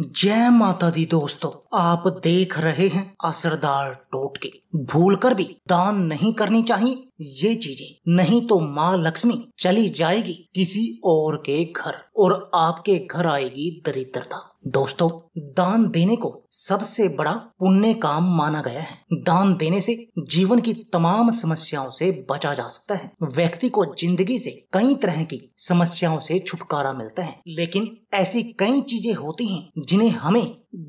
जय माता दी दोस्तों आप देख रहे हैं असरदार टोटके भूल कर भी दान नहीं करनी चाहिए ये चीजें नहीं तो माँ लक्ष्मी चली जाएगी किसी और के घर और आपके घर आएगी दरिद्रता दोस्तों दान देने को सबसे बड़ा पुण्य काम माना गया है दान देने से जीवन की तमाम समस्याओं से बचा जा सकता है व्यक्ति को जिंदगी से कई तरह की समस्याओं से छुटकारा मिलता है लेकिन ऐसी कई चीजें होती हैं जिन्हें हमें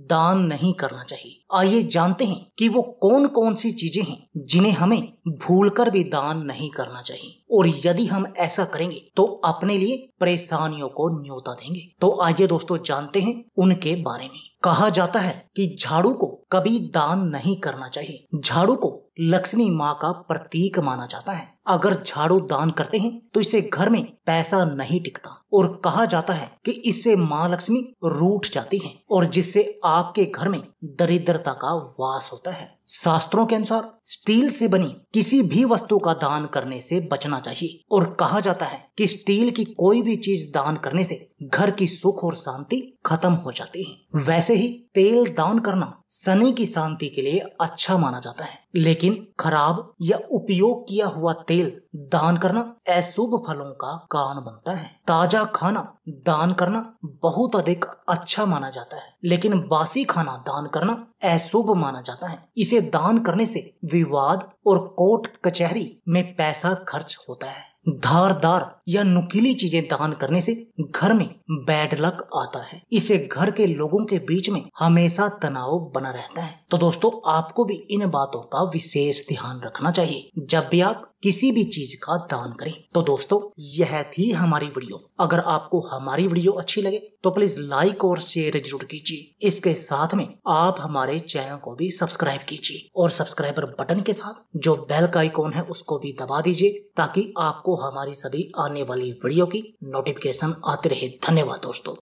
दान नहीं करना चाहिए आइए जानते हैं कि वो कौन कौन सी चीजें हैं जिन्हें हमें भूलकर भी दान नहीं करना चाहिए और यदि हम ऐसा करेंगे तो अपने लिए परेशानियों को न्योता देंगे तो आइए दोस्तों जानते हैं उनके बारे में कहा जाता है कि झाड़ू को कभी दान नहीं करना चाहिए झाड़ू को लक्ष्मी माँ का प्रतीक माना जाता है अगर झाड़ू दान करते हैं तो इसे घर में पैसा नहीं टिकता और कहा जाता है कि इससे माँ लक्ष्मी रूठ जाती हैं और जिससे आपके घर में दरिद्रता का वास होता है शास्त्रों के अनुसार स्टील से बनी किसी भी वस्तु का दान करने से बचना चाहिए और कहा जाता है कि स्टील की कोई भी चीज दान करने से घर की सुख और शांति खत्म हो जाती है वैसे ही तेल दान करना शनि की शांति के लिए अच्छा माना जाता है लेकिन खराब या उपयोग किया हुआ तेल दान करना अशुभ फलों का कारण बनता है ताजा खाना दान करना बहुत अधिक अच्छा माना जाता है लेकिन बासी खाना दान करना अशुभ माना जाता है इसे दान करने से विवाद और कोर्ट कचहरी में पैसा खर्च होता है धारदार या नुकीली चीजें दान करने से घर में बैड लक आता है इसे घर के लोगों के बीच में हमेशा तनाव बना रहता है तो दोस्तों आपको भी इन बातों का विशेष ध्यान रखना चाहिए जब भी आप किसी भी चीज का दान करें तो दोस्तों यह थी हमारी वीडियो अगर आपको हमारी वीडियो अच्छी लगे तो प्लीज लाइक और शेयर जरूर कीजिए इसके साथ में आप हमारे चैनल को भी सब्सक्राइब कीजिए और सब्सक्राइबर बटन के साथ जो बेल का आइकॉन है उसको भी दबा दीजिए ताकि आपको हमारी सभी आने वाली वीडियो की नोटिफिकेशन आती रहे धन्यवाद दोस्तों